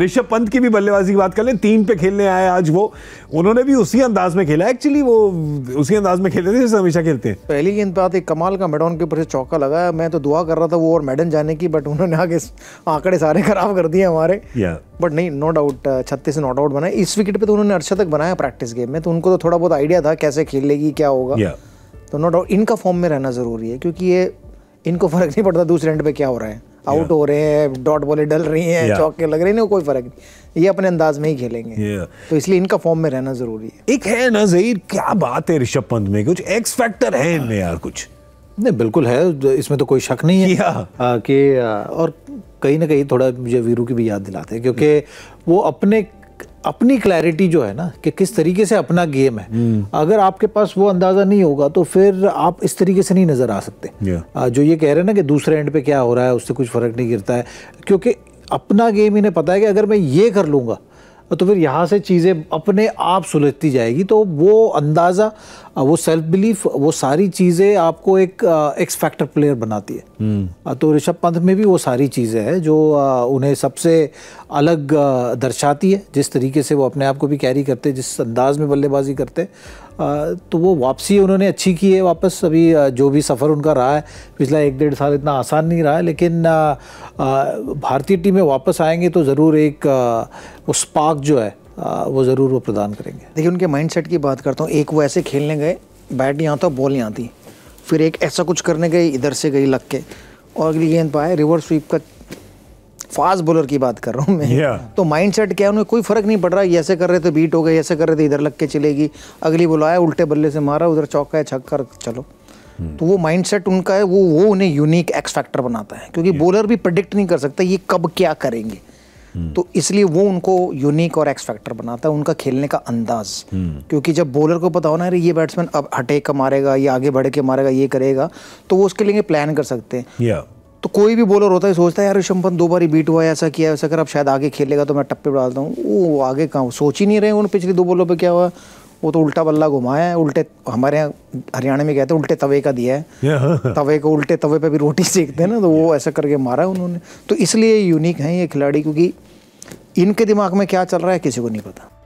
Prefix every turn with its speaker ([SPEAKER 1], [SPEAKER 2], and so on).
[SPEAKER 1] ऋषभ पंत की भी बल्लेबाजी की बात कर लें तीन पे खेलने आए आज वो उन्होंने भी उसी अंदाज में खेला एक्चुअली वो उसी अंदाज में खेलते थे जैसे हमेशा खेलते हैं
[SPEAKER 2] पहली गेंद पे आते कमाल का मैडॉन के ऊपर से चौका लगाया मैं तो दुआ कर रहा था वो और मैडन जाने की बट उन्होंने आगे आंकड़े सारे खराब कर दिए हमारे बट नहीं नो डाउट छत्तीस नॉट आउट बनाए इस विकेट पर तो उन्होंने अर्षा तक बनाया प्रैक्टिस गेम में तो उनको तो थोड़ा बहुत आइडिया था कैसे खेलेगी क्या होगा तो नो डाउट इनका फॉर्म में रहना ज़रूरी है क्योंकि ये इनको फ़र्क नहीं पड़ता दूसरे एंड पे क्या हो रहा है आउट हो रहे हैं डॉट बॉले डल रही हैं चौके लग रहे हैं कोई फर्क नहीं ये अपने अंदाज में ही खेलेंगे तो इसलिए इनका फॉर्म में रहना जरूरी
[SPEAKER 1] है एक है ना जहीर क्या बात है ऋषभ पंत में कुछ एक्स फैक्टर है इनमें हाँ। यार कुछ नहीं बिल्कुल है इसमें तो कोई शक नहीं है कि और कहीं ना कहीं थोड़ा मुझे वीरू की भी याद दिलाते हैं क्योंकि वो अपने अपनी क्लैरिटी जो है ना कि किस तरीके से अपना गेम है हम्म। अगर आपके पास वो अंदाज़ा नहीं होगा तो फिर आप इस तरीके से नहीं नज़र आ सकते yeah. जो ये कह रहे हैं ना कि दूसरे एंड पे क्या हो रहा है उससे कुछ फ़र्क नहीं गिरता है क्योंकि अपना गेम इन्हें पता है कि अगर मैं ये कर लूँगा तो फिर यहाँ से चीज़ें अपने आप सुलझती जाएगी तो वो अंदाज़ा वो सेल्फ बिलीफ वो सारी चीज़ें आपको एक एक्स फैक्टर प्लेयर बनाती है तो ऋषभ पंत में भी वो सारी चीज़ें हैं जो उन्हें सबसे अलग दर्शाती है जिस तरीके से वो अपने आप को भी कैरी करते जिस अंदाज में बल्लेबाजी करते तो वो वापसी उन्होंने अच्छी की है वापस अभी जो भी सफ़र उनका रहा है पिछला एक डेढ़ साल इतना आसान नहीं रहा है लेकिन भारतीय टीम में वापस आएंगे तो ज़रूर एक वो स्पार्क जो है वो ज़रूर वो प्रदान करेंगे
[SPEAKER 2] देखिए उनके माइंडसेट की बात करता हूँ एक वो ऐसे खेलने गए बैट नहीं आता बॉल नहीं आती फिर एक ऐसा कुछ करने गई इधर से गई लग के और अगली गेंद पाए रिवर्स स्वीप का फास्ट बॉलर की बात कर रहा हूँ मैं yeah. तो माइंड सेट क्या है उन्हें कोई फर्क नहीं पड़ रहा है ऐसे कर रहे थे बीट हो गए ऐसे कर रहे थे इधर लग के चलेगी अगली बुलाया उल्टे बल्ले से मारा उधर चौका है छक्कर चलो hmm. तो वो माइंडसेट उनका है वो वो उन्हें यूनिक एक्स फैक्टर बनाता है क्योंकि yeah. बॉलर भी प्रडिक्ट नहीं कर सकता ये कब क्या करेंगे तो इसलिए वो उनको यूनिक और एक्सफैक्टर बनाता है उनका खेलने का अंदाज क्योंकि जब बॉलर को पता होना है ये बैट्समैन अब हटे का मारेगा ये आगे बढ़ के मारेगा ये करेगा तो वो उसके लिए प्लान कर सकते हैं तो कोई भी बॉलर होता है सोचता है यार ऋषभ पंत दो बार बीट हुआ है ऐसा किया ऐसा कर अब शायद आगे खेलेगा तो मैं टप्पे बढ़ाता डालता हूँ वो आगे कहाँ सोच ही नहीं रहे उन पिछले दो बॉलों पर क्या हुआ वो तो उल्टा बल्ला घुमाया है उल्टे हमारे यहाँ हरियाणा में कहते हैं उल्टे तवे का दिया
[SPEAKER 1] है
[SPEAKER 2] तवे को उल्टे तवे पे भी रोटी सेकते हैं ना तो वो ऐसा करके मारा उन्होंने तो इसलिए यूनिक हैं ये खिलाड़ी क्योंकि इनके दिमाग में क्या चल रहा है किसी को नहीं पता